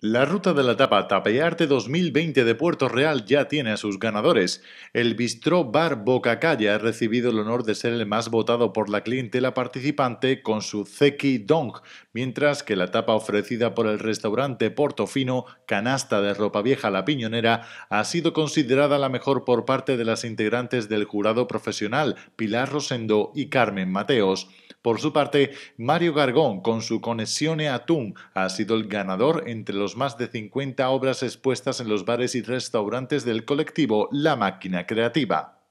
La ruta de la etapa Tapearte 2020 de Puerto Real ya tiene a sus ganadores. El bistró Bar Boca Calle ha recibido el honor de ser el más votado por la clientela participante con su Zeki Dong, mientras que la tapa ofrecida por el restaurante Portofino Canasta de Ropa Vieja La Piñonera ha sido considerada la mejor por parte de las integrantes del jurado profesional Pilar Rosendo y Carmen Mateos. Por su parte, Mario Gargón, con su Conexione Atún, ha sido el ganador entre los más de 50 obras expuestas en los bares y restaurantes del colectivo La Máquina Creativa.